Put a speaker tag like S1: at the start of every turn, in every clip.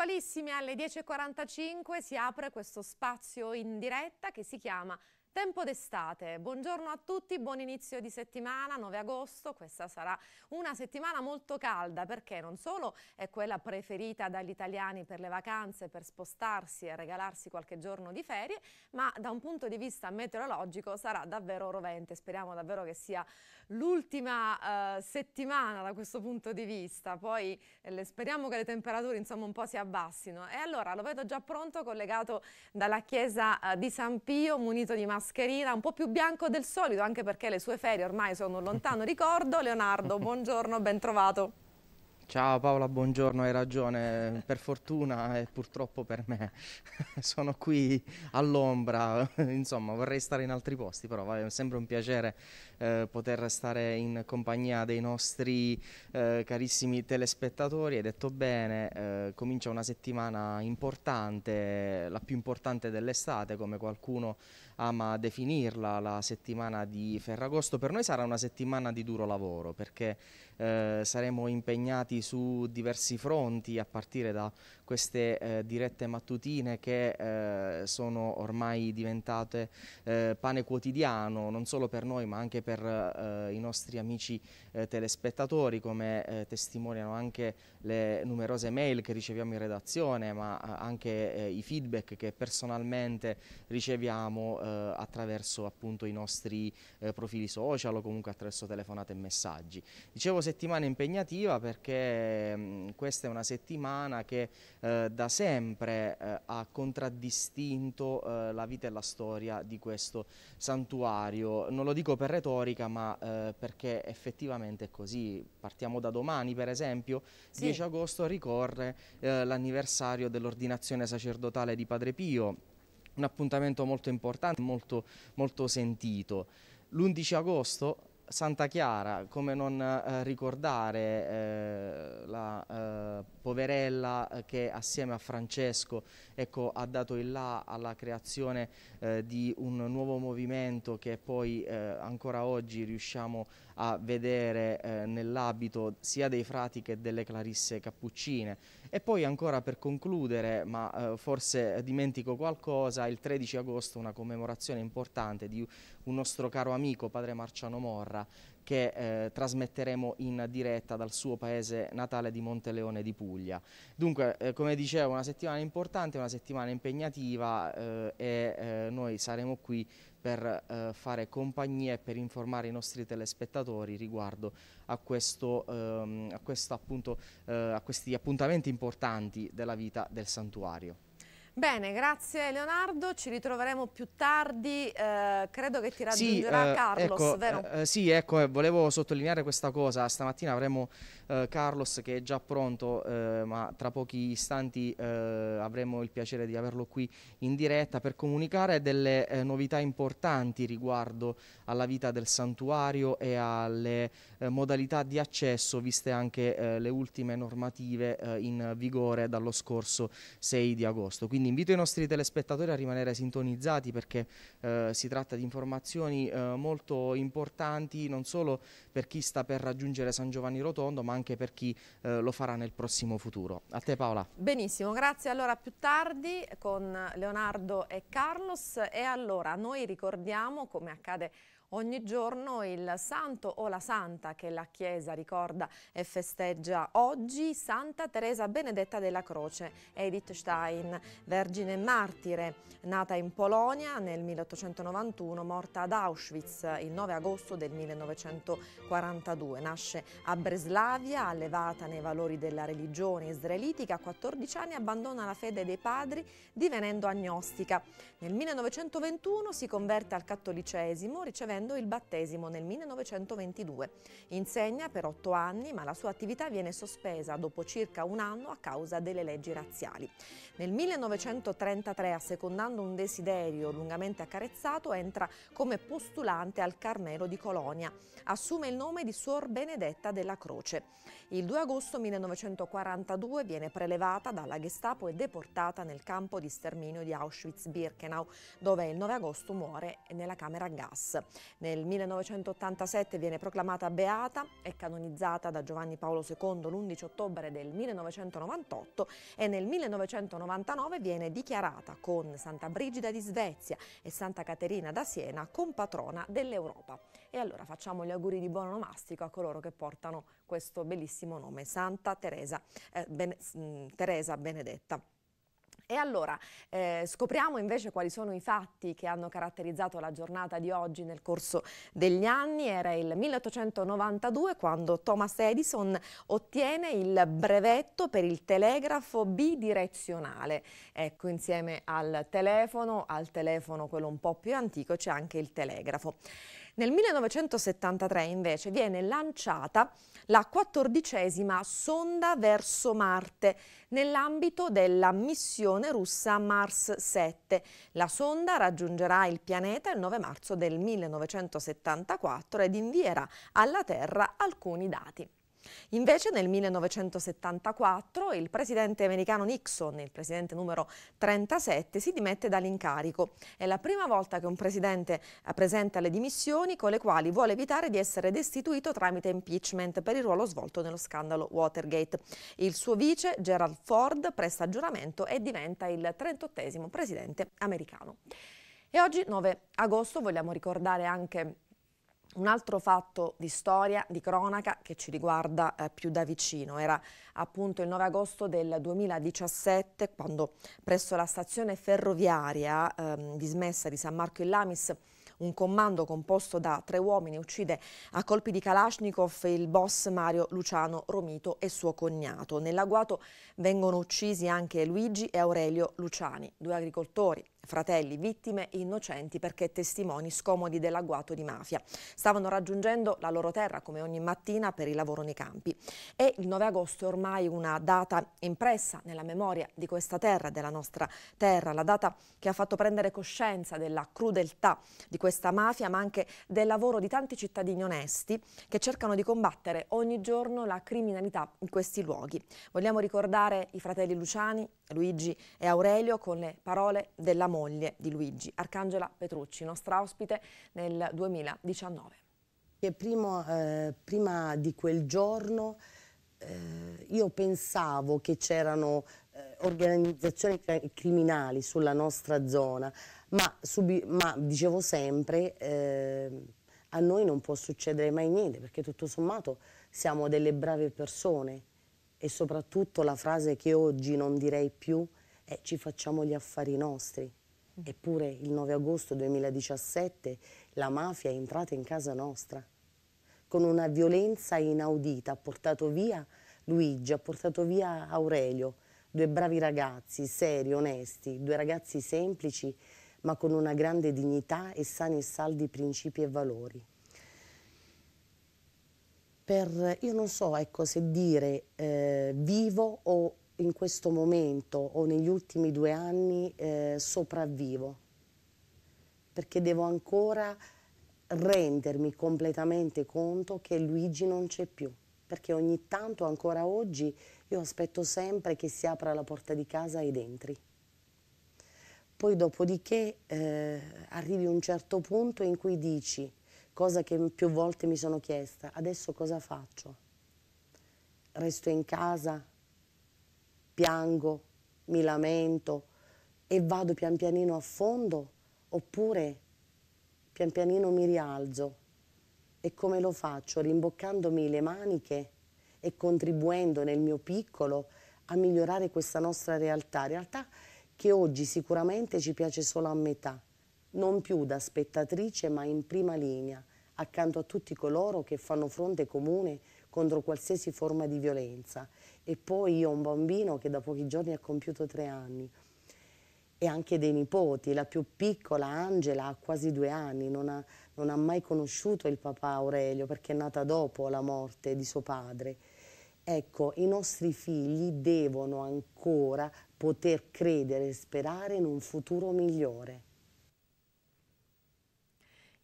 S1: Puntualissimi alle 10.45 si apre questo spazio in diretta che si chiama Tempo d'estate, buongiorno a tutti, buon inizio di settimana, 9 agosto, questa sarà una settimana molto calda perché non solo è quella preferita dagli italiani per le vacanze, per spostarsi e regalarsi qualche giorno di ferie, ma da un punto di vista meteorologico sarà davvero rovente, speriamo davvero che sia l'ultima eh, settimana da questo punto di vista, poi eh, speriamo che le temperature insomma un po' si abbassino e allora lo vedo già pronto collegato dalla chiesa eh, di San Pio munito di maschera mascherina, un po' più bianco del solito, anche perché le sue ferie ormai sono un lontano ricordo. Leonardo, buongiorno, ben trovato.
S2: Ciao Paola, buongiorno, hai ragione, per fortuna e purtroppo per me sono qui all'ombra, insomma vorrei stare in altri posti però è sempre un piacere eh, poter stare in compagnia dei nostri eh, carissimi telespettatori, hai detto bene, eh, comincia una settimana importante, la più importante dell'estate come qualcuno ama definirla la settimana di Ferragosto, per noi sarà una settimana di duro lavoro perché eh, saremo impegnati su diversi fronti a partire da queste eh, dirette mattutine che eh, sono ormai diventate eh, pane quotidiano non solo per noi ma anche per eh, i nostri amici eh, telespettatori come testimoniano anche le numerose mail che riceviamo in redazione ma anche i feedback che personalmente riceviamo eh, attraverso appunto i nostri eh, profili social o comunque attraverso telefonate e messaggi. Dicevo settimana impegnativa perché mh, mm, questa è una settimana che eh, da sempre eh, ha contraddistinto eh, la vita e la storia di questo santuario. Non lo dico per retorica ma perché effettivamente è così. Partiamo da domani per esempio, sì. 10 agosto ricorre l'anniversario dell'ordinazione sacerdotale di Padre Pio un appuntamento molto importante, molto, molto sentito. L'11 agosto Santa Chiara, come non eh, ricordare eh, la eh, poverella eh, che assieme a Francesco ecco, ha dato il là alla creazione eh, di un nuovo movimento che poi eh, ancora oggi riusciamo a a vedere eh, nell'abito sia dei frati che delle clarisse cappuccine. E poi ancora per concludere, ma eh, forse dimentico qualcosa, il 13 agosto una commemorazione importante di un nostro caro amico, padre Marciano Morra, che eh, trasmetteremo in diretta dal suo paese natale di Monteleone di Puglia. Dunque, eh, come dicevo, una settimana importante, una settimana impegnativa eh, e eh, noi saremo qui per eh, fare compagnia e per informare i nostri telespettatori riguardo a, questo, ehm, a, questo appunto, eh, a questi appuntamenti importanti della vita del santuario.
S1: Bene, grazie Leonardo, ci ritroveremo più tardi, eh, credo che ti raggiungerà sì, eh, Carlos, ecco, vero?
S2: Eh, eh, sì, ecco, volevo sottolineare questa cosa, stamattina avremo eh, Carlos che è già pronto, eh, ma tra pochi istanti eh, avremo il piacere di averlo qui in diretta per comunicare delle novità importanti riguardo alla vita del santuario e alle modalità di accesso, viste anche le ultime normative in vigore dallo scorso 6 di agosto. Quindi invito i nostri telespettatori a rimanere sintonizzati perché eh, si tratta di informazioni eh, molto importanti non solo per chi sta per raggiungere San Giovanni Rotondo ma anche per chi eh, lo farà nel prossimo futuro. A te Paola.
S1: Benissimo, grazie. Allora più tardi con Leonardo e Carlos e allora noi ricordiamo come accade Ogni giorno il santo o la santa che la Chiesa ricorda e festeggia oggi, Santa Teresa Benedetta della Croce, Edith Stein, vergine martire, nata in Polonia nel 1891, morta ad Auschwitz il 9 agosto del 1942. Nasce a Breslavia, allevata nei valori della religione israelitica, a 14 anni abbandona la fede dei padri divenendo agnostica. Nel 1921 si converte al cattolicesimo ricevendo ottenendo il battesimo nel 1922. Insegna per otto anni, ma la sua attività viene sospesa dopo circa un anno a causa delle leggi razziali. Nel 1933, assecondando un desiderio lungamente accarezzato, entra come postulante al Carmelo di Colonia. Assume il nome di Suor Benedetta della Croce. Il 2 agosto 1942 viene prelevata dalla Gestapo e deportata nel campo di sterminio di Auschwitz-Birkenau, dove il 9 agosto muore nella camera a gas. Nel 1987 viene proclamata beata e canonizzata da Giovanni Paolo II l'11 ottobre del 1998 e nel 1999 viene dichiarata con Santa Brigida di Svezia e Santa Caterina da Siena compatrona dell'Europa. E allora facciamo gli auguri di buon onomastico a coloro che portano questo bellissimo nome, Santa Teresa, eh, ben, mh, mm, Teresa Benedetta. E allora eh, scopriamo invece quali sono i fatti che hanno caratterizzato la giornata di oggi nel corso degli anni. Era il 1892 quando Thomas Edison ottiene il brevetto per il telegrafo bidirezionale. Ecco, insieme al telefono, al telefono quello un po' più antico, c'è anche il telegrafo. Nel 1973 invece viene lanciata la quattordicesima sonda verso Marte nell'ambito della missione russa Mars 7. La sonda raggiungerà il pianeta il 9 marzo del 1974 ed invierà alla Terra alcuni dati. Invece nel 1974 il presidente americano Nixon, il presidente numero 37, si dimette dall'incarico. È la prima volta che un presidente presenta le dimissioni con le quali vuole evitare di essere destituito tramite impeachment per il ruolo svolto nello scandalo Watergate. Il suo vice Gerald Ford presta giuramento e diventa il 38 presidente americano. E oggi 9 agosto vogliamo ricordare anche un altro fatto di storia, di cronaca, che ci riguarda eh, più da vicino era appunto il 9 agosto del 2017 quando presso la stazione ferroviaria eh, dismessa di San Marco in Lamis un comando composto da tre uomini uccide a colpi di Kalashnikov il boss Mario Luciano Romito e suo cognato. Nell'agguato vengono uccisi anche Luigi e Aurelio Luciani, due agricoltori fratelli, vittime e innocenti perché testimoni scomodi dell'agguato di mafia. Stavano raggiungendo la loro terra come ogni mattina per il lavoro nei campi e il 9 agosto è ormai una data impressa nella memoria di questa terra, della nostra terra, la data che ha fatto prendere coscienza della crudeltà di questa mafia ma anche del lavoro di tanti cittadini onesti che cercano di combattere ogni giorno la criminalità in questi luoghi. Vogliamo ricordare i fratelli Luciani, Luigi e Aurelio con le parole della moglie di Luigi, Arcangela Petrucci, nostra ospite nel 2019.
S3: Primo, eh, prima di quel giorno eh, io pensavo che c'erano eh, organizzazioni criminali sulla nostra zona, ma, ma dicevo sempre eh, a noi non può succedere mai niente perché tutto sommato siamo delle brave persone e soprattutto la frase che oggi non direi più è ci facciamo gli affari nostri. Mm. Eppure il 9 agosto 2017 la mafia è entrata in casa nostra. Con una violenza inaudita ha portato via Luigi, ha portato via Aurelio, due bravi ragazzi, seri, onesti, due ragazzi semplici, ma con una grande dignità e sani e saldi principi e valori per, io non so ecco, se dire eh, vivo o in questo momento o negli ultimi due anni eh, sopravvivo, perché devo ancora rendermi completamente conto che Luigi non c'è più, perché ogni tanto ancora oggi io aspetto sempre che si apra la porta di casa ed entri. Poi dopodiché eh, arrivi a un certo punto in cui dici cosa che più volte mi sono chiesta, adesso cosa faccio? Resto in casa, piango, mi lamento e vado pian pianino a fondo oppure pian pianino mi rialzo e come lo faccio? Rimboccandomi le maniche e contribuendo nel mio piccolo a migliorare questa nostra realtà, realtà che oggi sicuramente ci piace solo a metà, non più da spettatrice ma in prima linea, accanto a tutti coloro che fanno fronte comune contro qualsiasi forma di violenza. E poi io ho un bambino che da pochi giorni ha compiuto tre anni e anche dei nipoti. La più piccola, Angela, ha quasi due anni, non ha, non ha mai conosciuto il papà Aurelio perché è nata dopo la morte di suo padre. Ecco, i nostri figli devono ancora poter credere e sperare in un futuro migliore.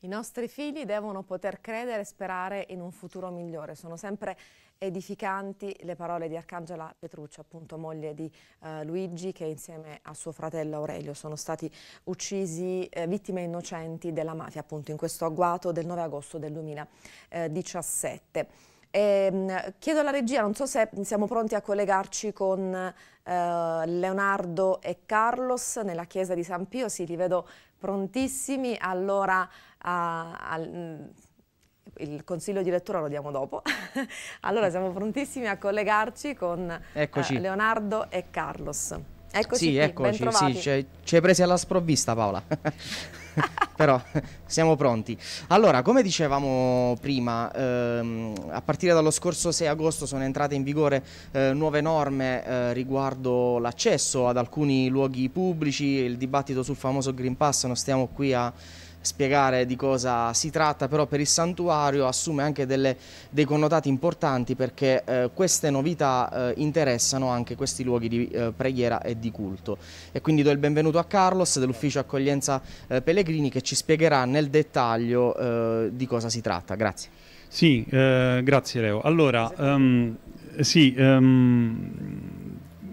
S1: I nostri figli devono poter credere e sperare in un futuro migliore. Sono sempre edificanti le parole di Arcangela Petruccia, appunto moglie di eh, Luigi, che insieme a suo fratello Aurelio sono stati uccisi eh, vittime innocenti della mafia, appunto in questo agguato del 9 agosto del 2017. E, ehm, chiedo alla regia, non so se siamo pronti a collegarci con eh, Leonardo e Carlos nella chiesa di San Pio, sì, li vedo prontissimi, allora a, ah, a, mm, il consiglio di lettura lo diamo dopo. allora siamo prontissimi a collegarci con eh, Leonardo e Carlos. Eccoci sì, qui, eccoci, sì, ecco,
S2: ci hai presi alla sprovvista Paola. Però siamo pronti. Allora, come dicevamo prima, ehm, a partire dallo scorso 6 agosto sono entrate in vigore eh, nuove norme eh, riguardo l'accesso ad alcuni luoghi pubblici, il dibattito sul famoso Green Pass, non stiamo qui a spiegare di cosa si tratta, però per il santuario assume anche delle, dei connotati importanti perché eh, queste novità eh, interessano anche questi luoghi di eh, preghiera e di culto. E quindi do il benvenuto a Carlos dell'ufficio accoglienza eh, Pellegrini che ci spiegherà nel dettaglio eh, di cosa si tratta. Grazie.
S4: Sì, eh, grazie Leo. Allora, um, sì, um,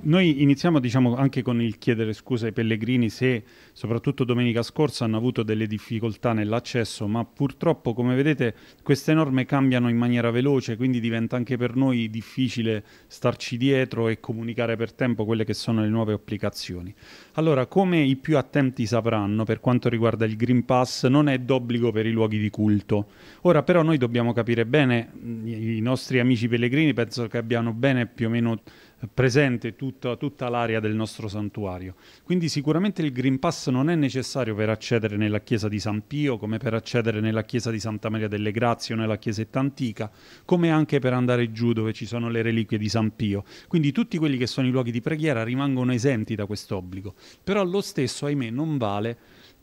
S4: noi iniziamo diciamo, anche con il chiedere scusa ai pellegrini se soprattutto domenica scorsa hanno avuto delle difficoltà nell'accesso, ma purtroppo come vedete queste norme cambiano in maniera veloce, quindi diventa anche per noi difficile starci dietro e comunicare per tempo quelle che sono le nuove applicazioni. Allora, come i più attenti sapranno, per quanto riguarda il Green Pass non è d'obbligo per i luoghi di culto. Ora però noi dobbiamo capire bene, mm, i nostri amici pellegrini penso che abbiano bene più o meno presente tutta, tutta l'area del nostro santuario. Quindi sicuramente il Green Pass non è necessario per accedere nella chiesa di San Pio, come per accedere nella chiesa di Santa Maria delle Grazie o nella chiesetta antica, come anche per andare giù dove ci sono le reliquie di San Pio. Quindi tutti quelli che sono i luoghi di preghiera rimangono esenti da questo obbligo. Però lo stesso, ahimè, non vale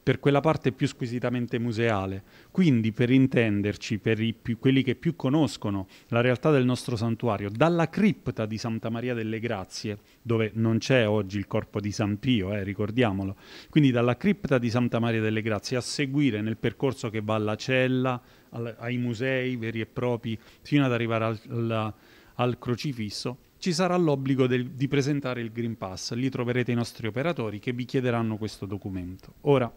S4: per quella parte più squisitamente museale. Quindi, per intenderci, per più, quelli che più conoscono la realtà del nostro santuario, dalla cripta di Santa Maria delle Grazie, dove non c'è oggi il corpo di San Pio, eh, ricordiamolo, quindi dalla cripta di Santa Maria delle Grazie a seguire nel percorso che va alla cella, al, ai musei veri e propri, fino ad arrivare al, al, al crocifisso, ci sarà l'obbligo del, di presentare il Green Pass. Lì troverete i nostri operatori che vi chiederanno questo documento. Ora,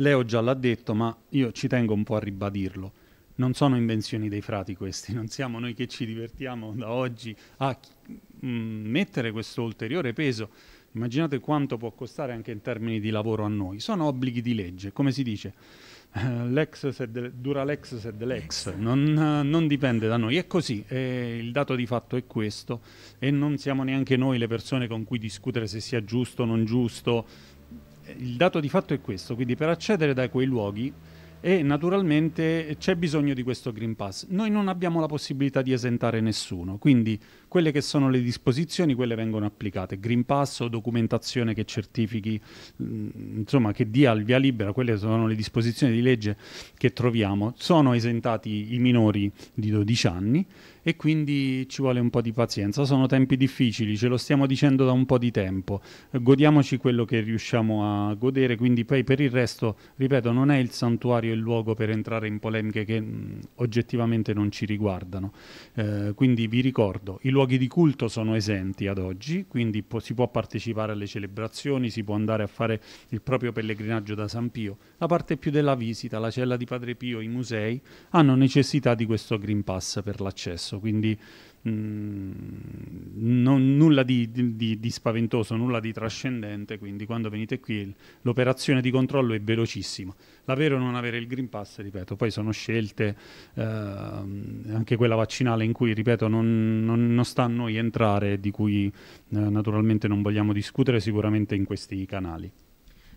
S4: Leo già l'ha detto, ma io ci tengo un po' a ribadirlo. Non sono invenzioni dei frati questi, non siamo noi che ci divertiamo da oggi a mm, mettere questo ulteriore peso. Immaginate quanto può costare anche in termini di lavoro a noi. Sono obblighi di legge, come si dice. Eh, l'ex sed, dura l'ex sed l'ex, non, non, dipende da noi, è così, eh, il dato di fatto è questo e non siamo neanche noi le persone con cui discutere se sia giusto o non giusto, il dato di fatto è questo, quindi per accedere da quei luoghi e naturalmente c'è bisogno di questo Green Pass. Noi non abbiamo la possibilità di esentare nessuno, quindi quelle che sono le disposizioni, quelle vengono applicate. Green Pass o documentazione che certifichi, mm, insomma, che dia il via libera, quelle sono le disposizioni di legge che troviamo. Sono esentati i minori di 12 anni e quindi ci vuole un po' di pazienza. Sono tempi difficili, ce lo stiamo dicendo da un po' di tempo. Godiamoci quello che riusciamo a godere, quindi poi per il resto, ripeto, non è il santuario il luogo per entrare in polemiche che mh, mm, oggettivamente non ci riguardano. Eh, quindi vi ricordo, i luoghi di culto sono esenti ad oggi, quindi po si può partecipare alle celebrazioni, si può andare a fare il proprio pellegrinaggio da San Pio. La parte più della visita, la cella di Padre Pio, i musei hanno necessità di questo Green Pass per l'accesso quindi mh, mm, non, nulla di, di, di, spaventoso, nulla di trascendente, quindi quando venite qui l'operazione di controllo è velocissima. L'avere o non avere il Green Pass, ripeto, poi sono scelte, eh, anche quella vaccinale in cui, ripeto, non, non, non sta a noi entrare, di cui eh, naturalmente non vogliamo discutere sicuramente in questi canali.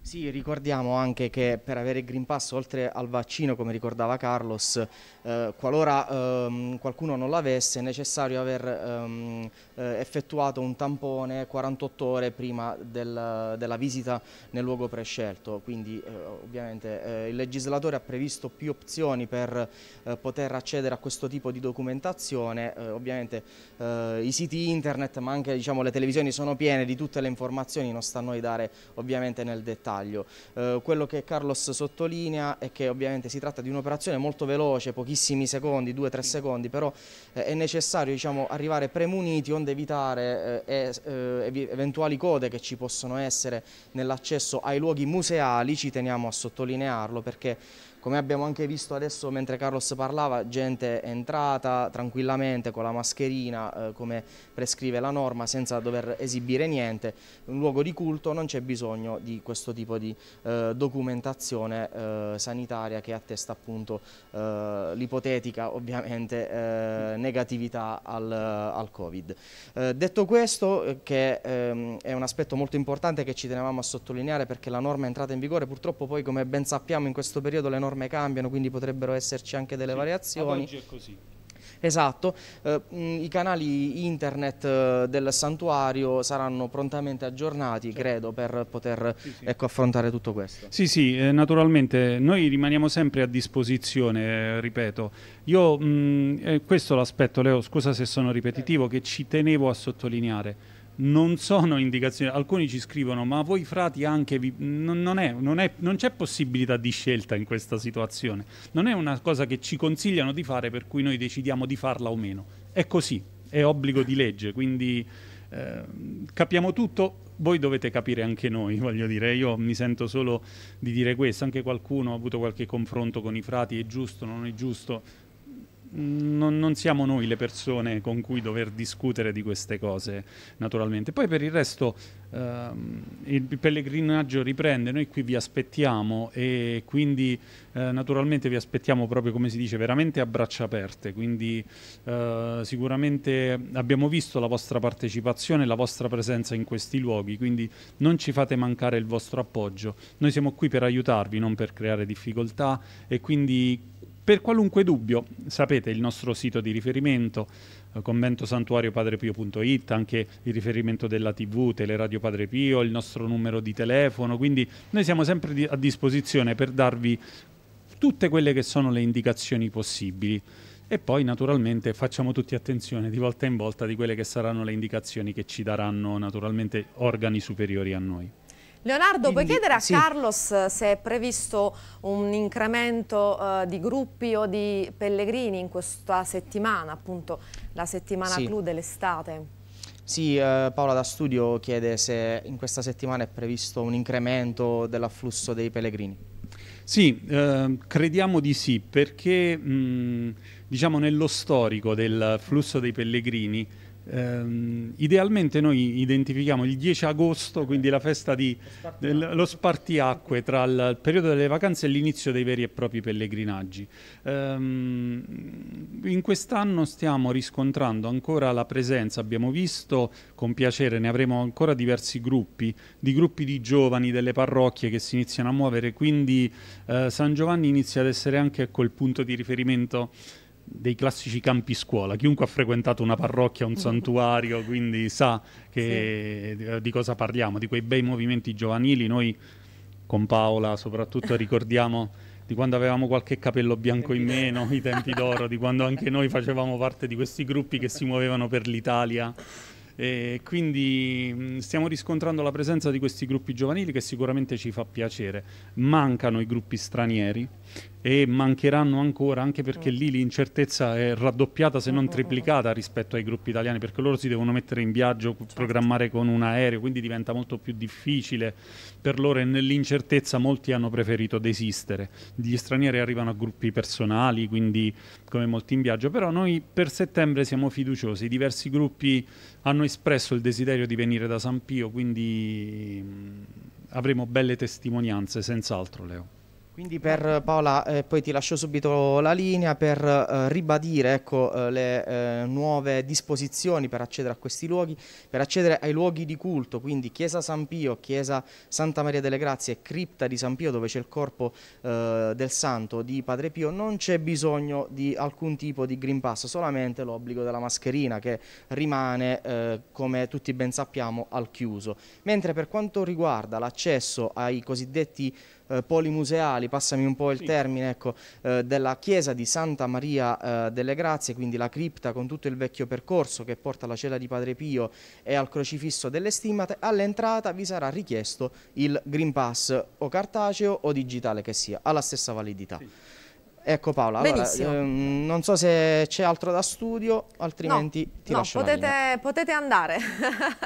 S2: Sì, ricordiamo anche che per avere il Green Pass, oltre al vaccino, come ricordava Carlos, eh, qualora ehm, qualcuno non l'avesse, è necessario aver ehm, eh, effettuato un tampone 48 ore prima del, della visita nel luogo prescelto. Quindi eh, ovviamente eh, il legislatore ha previsto più opzioni per eh, poter accedere a questo tipo di documentazione. Eh, ovviamente i siti internet, ma anche diciamo, le televisioni sono piene di tutte le informazioni, non sta a noi dare ovviamente nel dettaglio dettaglio. Eh, quello che Carlos sottolinea è che ovviamente si tratta di un'operazione molto veloce, pochissimi secondi, 2-3 secondi, però eh, è necessario diciamo, arrivare premuniti onde evitare eh, eh, eventuali code che ci possono essere nell'accesso ai luoghi museali, ci teniamo a sottolinearlo perché come abbiamo anche visto adesso mentre Carlos parlava, gente è entrata tranquillamente con la mascherina eh, come prescrive la norma senza dover esibire niente, un luogo di culto non c'è bisogno di questo tipo di eh, documentazione eh, sanitaria che attesta appunto eh, l'ipotetica ovviamente eh, negatività al, al Covid. Eh, detto questo, che ehm, è un aspetto molto importante che ci tenevamo a sottolineare perché la norma è entrata in vigore, purtroppo poi come ben sappiamo in questo periodo le norme norme cambiano, quindi potrebbero esserci anche delle sì, variazioni. oggi è così. Esatto, eh, mm, i canali internet eh, del santuario saranno prontamente aggiornati, certo. credo, per poter sì, sì. Ecco, affrontare tutto
S4: questo. Sì, sì, eh, naturalmente noi rimaniamo sempre a disposizione, eh, ripeto. Io, mh, mm, eh, questo l'aspetto, Leo, scusa se sono ripetitivo, che ci tenevo a sottolineare non sono indicazioni. Alcuni ci scrivono, ma voi frati anche... Vi... Non, non, è, non, è, non, c'è possibilità di scelta in questa situazione. Non è una cosa che ci consigliano di fare per cui noi decidiamo di farla o meno. È così, è obbligo di legge, quindi eh, capiamo tutto. Voi dovete capire anche noi, voglio dire, io mi sento solo di dire questo, anche qualcuno ha avuto qualche confronto con i frati, è giusto, non è giusto non, non, siamo noi le persone con cui dover discutere di queste cose, naturalmente. Poi per il resto ehm, il pellegrinaggio riprende, noi qui vi aspettiamo e quindi eh, naturalmente vi aspettiamo proprio come si dice, veramente a braccia aperte, quindi eh, sicuramente abbiamo visto la vostra partecipazione, la vostra presenza in questi luoghi, quindi non ci fate mancare il vostro appoggio. Noi siamo qui per aiutarvi, non per creare difficoltà e quindi per qualunque dubbio, sapete il nostro sito di riferimento, eh, conventosantuariopadrepio.it, anche il riferimento della TV, Teleradio Padre Pio, il nostro numero di telefono, quindi noi siamo sempre di a disposizione per darvi tutte quelle che sono le indicazioni possibili. E poi naturalmente facciamo tutti attenzione di volta in volta di quelle che saranno le indicazioni che ci daranno naturalmente organi superiori a noi.
S1: Leonardo, Quindi, puoi chiedere a sì. Carlos se è previsto un incremento eh, di gruppi o di pellegrini in questa settimana, appunto la settimana sì. clou dell'estate?
S2: Sì, eh, Paola da Studio chiede se in questa settimana è previsto un incremento dell'afflusso
S4: dei pellegrini. Sì, eh, crediamo di sì, perché mh, mm, diciamo nello storico del flusso dei pellegrini Um, idealmente noi identifichiamo il 10 agosto, quindi la festa di, del, lo spartiacque tra il periodo delle vacanze e l'inizio dei veri e propri pellegrinaggi. Um, in quest'anno stiamo riscontrando ancora la presenza, abbiamo visto con piacere, ne avremo ancora diversi gruppi, di gruppi di giovani delle parrocchie che si iniziano a muovere, quindi uh, San Giovanni inizia ad essere anche quel punto di riferimento dei classici campi scuola. Chiunque ha frequentato una parrocchia, un mm. santuario, quindi sa che, sì. di cosa parliamo, di quei bei movimenti giovanili. Noi con Paola soprattutto ricordiamo di quando avevamo qualche capello bianco in meno, i tempi d'oro, di quando anche noi facevamo parte di questi gruppi che si muovevano per l'Italia. E quindi mm, stiamo riscontrando la presenza di questi gruppi giovanili che sicuramente ci fa piacere. Mancano i gruppi stranieri, e mancheranno ancora anche perché certo. lì l'incertezza è raddoppiata se non certo. triplicata rispetto ai gruppi italiani perché loro si devono mettere in viaggio, certo. programmare con un aereo, quindi diventa molto più difficile per loro e nell'incertezza molti hanno preferito desistere. Gli stranieri arrivano a gruppi personali, quindi come molti in viaggio, però noi per settembre siamo fiduciosi, diversi gruppi hanno espresso il desiderio di venire da San Pio, quindi mm, avremo belle testimonianze, senz'altro Leo.
S2: Quindi per eh, Paola, eh, poi ti lascio subito la linea per eh, ribadire ecco, eh, le eh, nuove disposizioni per accedere a questi luoghi, per accedere ai luoghi di culto, quindi Chiesa San Pio, Chiesa Santa Maria delle Grazie e Cripta di San Pio dove c'è il corpo eh, del santo di Padre Pio, non c'è bisogno di alcun tipo di Green Pass, solamente l'obbligo della mascherina che rimane, come tutti ben sappiamo, al chiuso. Mentre per quanto riguarda l'accesso ai cosiddetti eh, polimuseali, passami un po' il sì. termine, ecco, eh, della chiesa di Santa Maria eh, delle Grazie, quindi la cripta con tutto il vecchio percorso che porta alla cella di Padre Pio e al crocifisso delle stimate, all'entrata vi sarà richiesto il Green Pass o cartaceo o digitale che sia, ha la stessa validità. Sì. Ecco Paola, allora, ehm, non so se c'è altro da studio, altrimenti no, ti no, lascio potete,
S1: potete andare.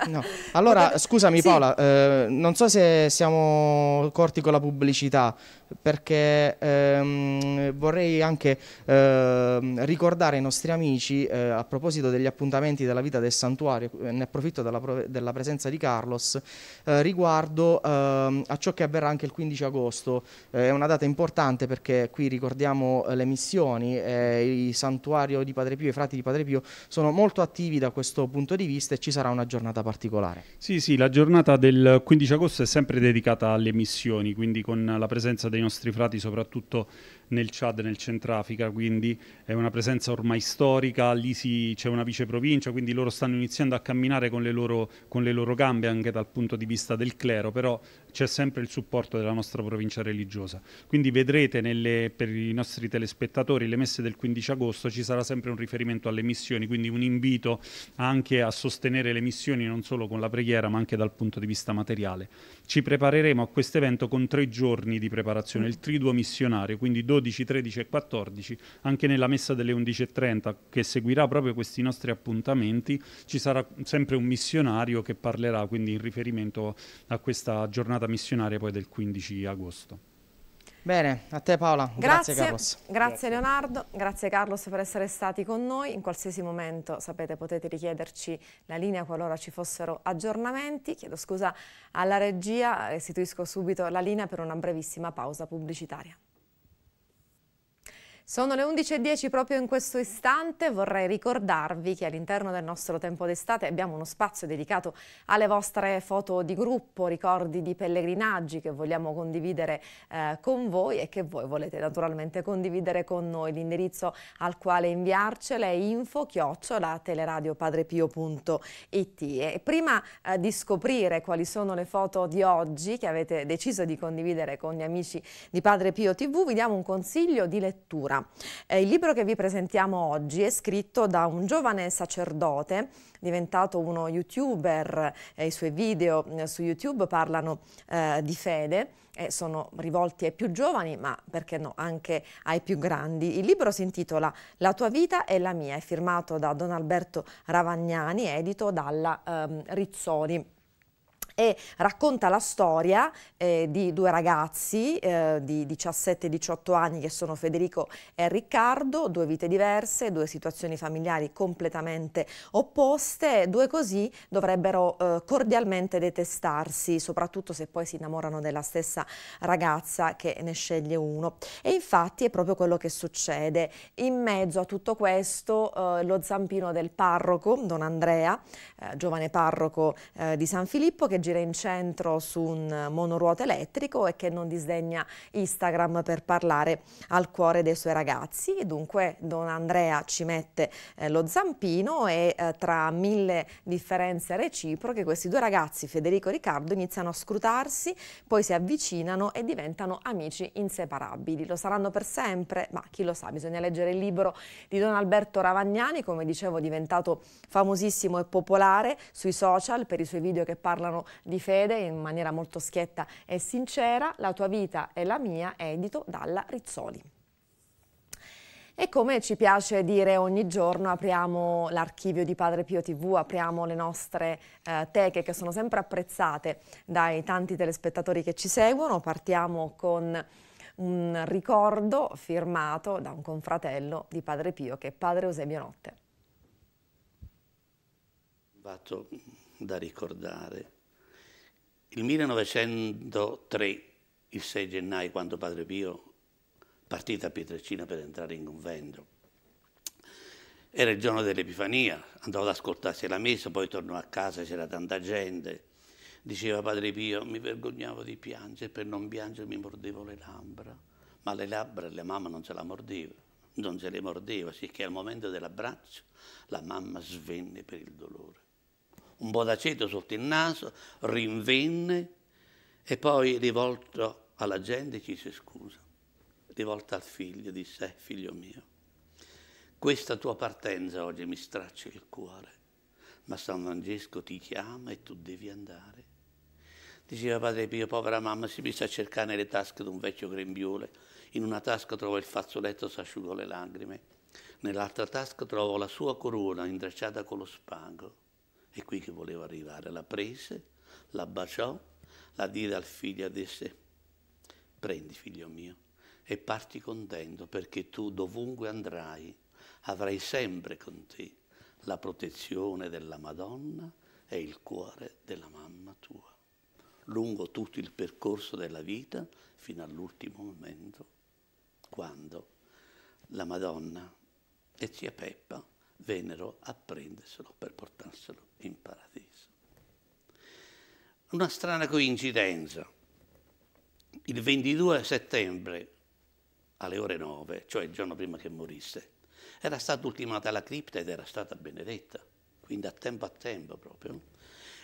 S1: no.
S2: Allora, potete... scusami sì. Paola, eh, non so se siamo corti con la pubblicità, perché ehm, vorrei anche ehm, ricordare ai nostri amici, eh, a proposito degli appuntamenti della vita del santuario, eh, ne approfitto della, della presenza di Carlos, eh, riguardo ehm, a ciò che avverrà anche il 15 agosto. Eh, è una data importante perché qui ricordiamo diciamo, eh, le missioni, eh, il santuario di Padre Pio, i frati di Padre Pio sono molto attivi da questo punto di vista e ci sarà una giornata
S4: particolare. Sì, sì, la giornata del 15 agosto è sempre dedicata alle missioni, quindi con la presenza dei nostri frati soprattutto nel Chad e nel Centrafrica, quindi è una presenza ormai storica, lì si, c'è una viceprovincia, quindi loro stanno iniziando a camminare con le, loro, con le loro gambe anche dal punto di vista del clero, però c'è sempre il supporto della nostra provincia religiosa. Quindi vedrete nelle, per i nostri telespettatori le messe del 15 agosto ci sarà sempre un riferimento alle missioni, quindi un invito anche a sostenere le missioni non solo con la preghiera ma anche dal punto di vista materiale. Ci prepareremo a questo evento con tre giorni di preparazione, il triduo missionario, quindi 12 12, 13 e 14, anche nella messa delle 11.30 che seguirà proprio questi nostri appuntamenti, ci sarà sempre un missionario che parlerà quindi in riferimento a questa giornata missionaria poi del 15 agosto.
S2: Bene, a te Paola, grazie, grazie Carlos. Grazie, grazie
S1: Leonardo, grazie Carlos per essere stati con noi. In qualsiasi momento, sapete, potete richiederci la linea qualora ci fossero aggiornamenti. Chiedo scusa alla regia, restituisco subito la linea per una brevissima pausa pubblicitaria. Sono le 11.10 proprio in questo istante, vorrei ricordarvi che all'interno del nostro tempo d'estate abbiamo uno spazio dedicato alle vostre foto di gruppo, ricordi di pellegrinaggi che vogliamo condividere eh, con voi e che voi volete naturalmente condividere con noi. L'indirizzo al quale inviarcele è info chiocciola teleradiopadrepio.it e prima eh, di scoprire quali sono le foto di oggi che avete deciso di condividere con gli amici di Padre Pio TV vi diamo un consiglio di lettura lettera. Eh, il libro che vi presentiamo oggi è scritto da un giovane sacerdote diventato uno youtuber, eh, i suoi video eh, su YouTube parlano eh, di fede e eh, sono rivolti ai più giovani, ma perché no, anche ai più grandi. Il libro si intitola La tua vita è la mia, è firmato da Don Alberto Ravagnani, edito dalla ehm, Rizzoli e racconta la storia eh, di due ragazzi eh, di 17 e 18 anni che sono Federico e Riccardo, due vite diverse, due situazioni familiari completamente opposte, due così dovrebbero eh, cordialmente detestarsi, soprattutto se poi si innamorano della stessa ragazza che ne sceglie uno. E infatti è proprio quello che succede. In mezzo a tutto questo eh, lo zampino del parroco, Don Andrea, eh, giovane parroco eh, di San Filippo, che gira in centro su un monoruota elettrico e che non disdegna Instagram per parlare al cuore dei suoi ragazzi. Dunque Don Andrea ci mette eh, lo zampino e eh, tra mille differenze reciproche questi due ragazzi, Federico e Riccardo, iniziano a scrutarsi, poi si avvicinano e diventano amici inseparabili. Lo saranno per sempre? Ma chi lo sa, bisogna leggere il libro di Don Alberto Ravagnani, come dicevo diventato famosissimo e popolare sui social per i suoi video che parlano di fede in maniera molto schietta e sincera, La tua vita e la mia, edito dalla Rizzoli. E come ci piace dire ogni giorno, apriamo l'archivio di Padre Pio TV, apriamo le nostre eh, teche che sono sempre apprezzate dai tanti telespettatori che ci seguono. Partiamo con un ricordo firmato da un confratello di Padre Pio, che è Padre Eusebio Notte.
S5: Vado da ricordare il 1903, il 6 gennaio, quando Padre Pio partì da Pietrelcina per entrare in convento, era il giorno dell'Epifania, andò ad ascoltarsi la messa, poi tornò a casa, c'era tanta gente. Diceva Padre Pio, mi vergognavo di piangere, per non piangere mi mordevo le labbra, ma le labbra la mamma non se la mordeva, non se le mordeva, sicché al momento dell'abbraccio la mamma svenne per il dolore un po' d'aceto sotto il naso, rinvenne e poi rivolto alla gente chiese scusa. Rivolto al figlio disse, eh, figlio mio, questa tua partenza oggi mi straccia il cuore, ma San Francesco ti chiama e tu devi andare. Diceva padre Pio, povera mamma, si mise a cercare nelle tasche di un vecchio grembiule. In una tasca trovò il fazzoletto, s'asciugò le lacrime. Nell'altra tasca trovò la sua corona intrecciata con lo spago. È qui che voleva arrivare. La prese, la baciò, la dire al figlio, disse, prendi figlio mio e parti contento perché tu dovunque andrai avrai sempre con te la protezione della Madonna e il cuore della mamma tua, lungo tutto il percorso della vita fino all'ultimo momento, quando la Madonna e zia Peppa vennero a prenderselo per portarselo in paradiso. Una strana coincidenza. Il 22 settembre alle ore 9, cioè il giorno prima che morisse, era stata ultimata la cripta ed era stata benedetta, quindi a tempo a tempo proprio.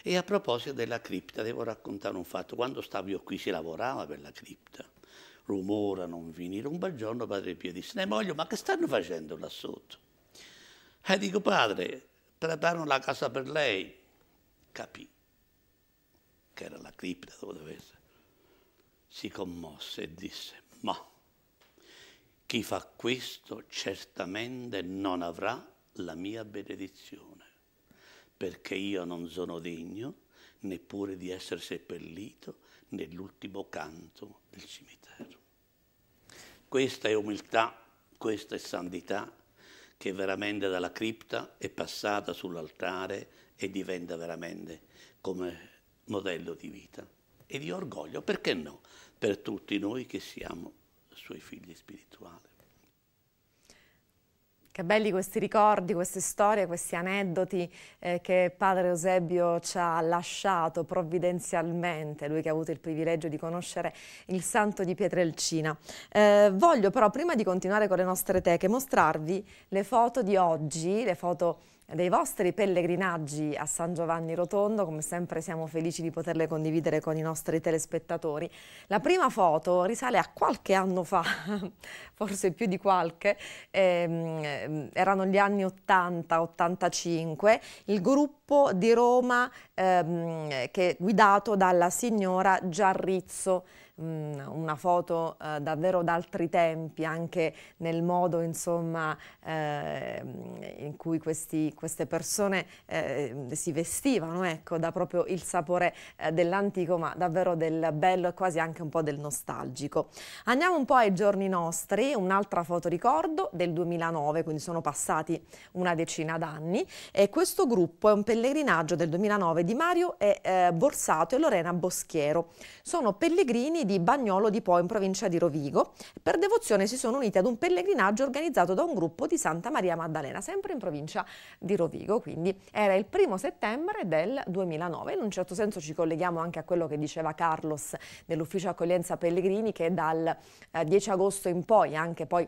S5: E a proposito della cripta, devo raccontare un fatto. Quando stavo io qui si lavorava per la cripta, rumora, non venire. Un bel giorno Padre Pio disse, ne voglio, ma che stanno facendo là sotto? E eh, dico, padre, preparo la casa per lei. Capì che era la cripta dove doveva essere. Si commosse e disse, ma chi fa questo certamente non avrà la mia benedizione, perché io non sono degno neppure di essere seppellito nell'ultimo canto del cimitero. Questa è umiltà, questa è santità, che veramente dalla cripta è passata sull'altare e diventa veramente come modello di vita e di orgoglio, perché no, per tutti noi che siamo suoi figli spirituali.
S1: Che belli questi ricordi, queste storie, questi aneddoti eh, che padre Eusebio ci ha lasciato provvidenzialmente, lui che ha avuto il privilegio di conoscere il santo di Pietrelcina. Eh, voglio però, prima di continuare con le nostre teche, mostrarvi le foto di oggi, le foto dei vostri pellegrinaggi a San Giovanni Rotondo, come sempre siamo felici di poterle condividere con i nostri telespettatori. La prima foto risale a qualche anno fa, forse più di qualche, ehm, erano gli anni 80-85, il gruppo di Roma ehm, che, guidato dalla signora Giarrizzo, una foto eh, davvero d'altri tempi, anche nel modo insomma, eh, in cui questi, queste persone eh, si vestivano, ecco, da proprio il sapore eh, dell'antico, ma davvero del bello e quasi anche un po' del nostalgico. Andiamo un po' ai giorni nostri, un'altra foto ricordo del 2009, quindi sono passati una decina d'anni, e questo gruppo è un pellegrinaggio del 2009 di Mario e, eh, Borsato e Lorena Boschiero. Sono pellegrini di di Bagnolo di Po in provincia di Rovigo. Per devozione si sono uniti ad un pellegrinaggio organizzato da un gruppo di Santa Maria Maddalena, sempre in provincia di Rovigo, quindi era il primo settembre del 2009. In un certo senso ci colleghiamo anche a quello che diceva Carlos dell'ufficio accoglienza pellegrini che dal 10 eh, agosto in poi, anche poi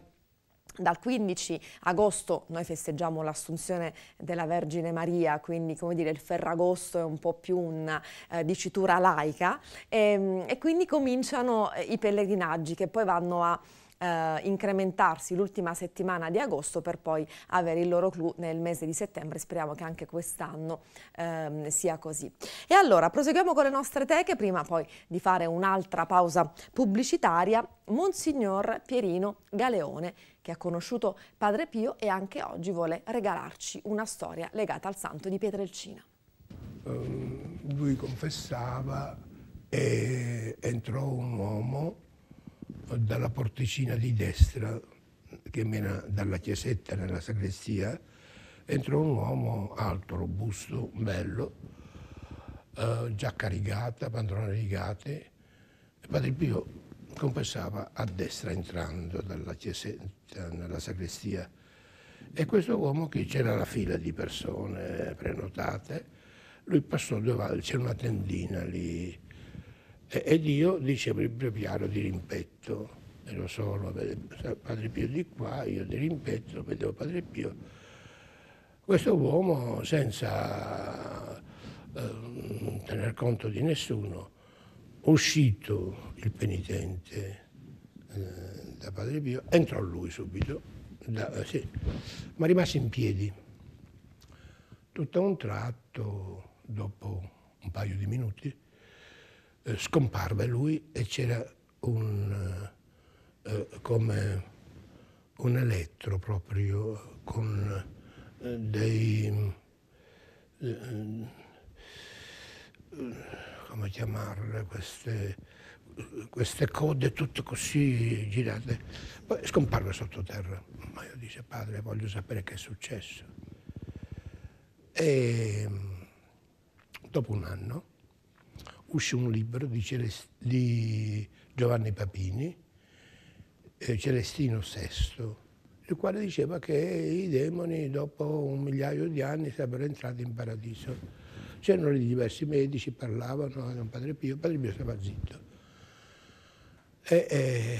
S1: dal 15 agosto noi festeggiamo l'assunzione della Vergine Maria, quindi come dire il Ferragosto è un po' più una eh, dicitura laica e, ehm, e quindi cominciano eh, i pellegrinaggi che poi vanno a Uh, incrementarsi l'ultima settimana di agosto per poi avere il loro clou nel mese di settembre. Speriamo che anche quest'anno uh, sia così. E allora proseguiamo con le nostre teche prima poi di fare un'altra pausa pubblicitaria. Monsignor Pierino Galeone che ha conosciuto Padre Pio e anche oggi vuole regalarci una storia legata al santo di Pietrelcina.
S6: Ehm, lui confessava e entrò un uomo dalla porticina di destra che mena dalla chiesetta nella sagrestia entrò un uomo alto, robusto, bello, eh, giacca rigata, pantalone rigate. E Padre Pio compassava a destra entrando dalla chiesetta eh, nella sacrestia. E questo uomo che c'era la fila di persone prenotate, lui passò davanti, c'era una tendina lì, e, io dicevo il breviario di rimpetto, ero solo, vedevo Padre Pio di qua, io di rimpetto, vedevo Padre Pio. Questo uomo senza eh, tener conto di nessuno, uscito il penitente eh, da Padre Pio, entrò lui subito, da, eh, sì, ma rimase in piedi. Tutto a un tratto, dopo un paio di minuti, eh, scomparve lui e c'era un, eh, eh come un elettro proprio con eh, dei come chiamarle, queste, queste code tutte così girate. Poi scomparve sottoterra. Ma io dice padre, voglio sapere che è successo. E dopo un anno uscì un libro di, Celest di Giovanni Papini, eh, Celestino VI, il quale diceva che i demoni dopo un migliaio di anni sarebbero entrati in paradiso. C'erano lì diversi medici, parlavano, era un padre Pio, padre Pio stava zitto. E, e...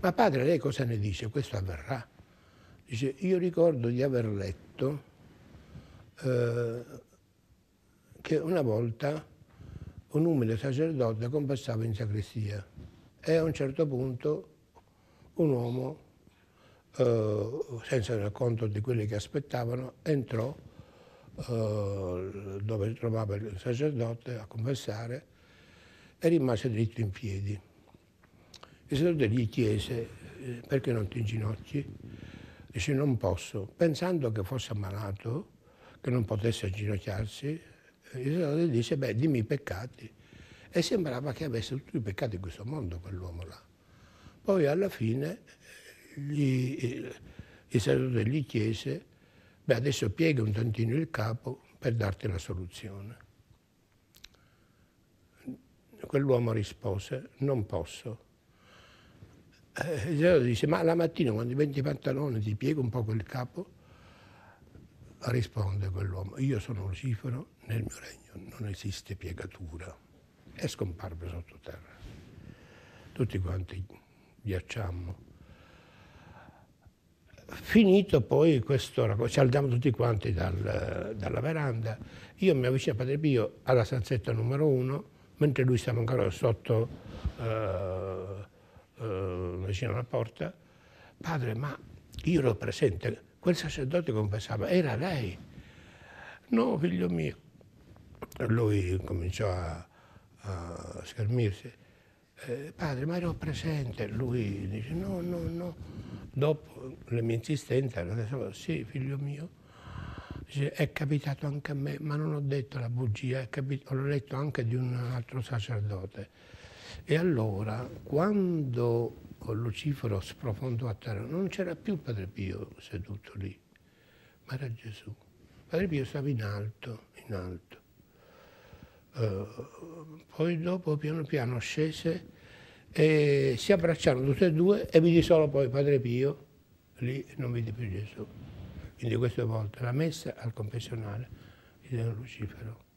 S6: Ma padre, lei cosa ne dice? Questo avverrà. Dice, io ricordo di aver letto eh, che una volta un umile sacerdote compassava in sacrestia e a un certo punto un uomo, eh, senza il racconto di quelli che aspettavano, entrò eh, dove trovava il sacerdote a confessare e rimase dritto in piedi. Il sacerdote gli chiese eh, perché non ti inginocchi? Dice non posso. Pensando che fosse ammalato, che non potesse inginocchiarsi, eh, il sacerdote dice beh dimmi i peccati. E sembrava che avesse tutti i peccati di questo mondo quell'uomo là. Poi alla fine gli, eh, il sacerdote gli chiese beh adesso piega un tantino il capo per darti la soluzione. Quell'uomo rispose, non posso. E eh, Gesù dice, ma la mattina quando diventi pantalone ti piega un po' quel capo? Risponde quell'uomo, io sono Lucifero, nel mio regno non esiste piegatura. E scomparve sottoterra. Tutti quanti ghiacciammo finito poi questo quest'ora, ci andiamo tutti quanti dal, dalla veranda, io mi avvicino a Padre Pio alla stanzetta numero uno, mentre lui stava ancora sotto, eh, eh, vicino alla porta, padre ma io ero presente, quel sacerdote confessava, era lei? No figlio mio. Lui cominciò a, a schermirsi eh, padre ma ero presente, lui dice no, no, no, dopo le mie insistenze, sì figlio mio, dice, è capitato anche a me, ma non ho detto la bugia, l'ho letto anche di un altro sacerdote. E allora quando Lucifero sprofondò a terra, non c'era più Padre Pio seduto lì, ma era Gesù. Padre Pio stava in alto, in alto. Eh, poi dopo piano piano scese e si abbracciarono tutti e due e vidi solo poi Padre Pio, lì non vidi più Gesù. Quindi questa volta la messa al confessionale di Don Lucifero.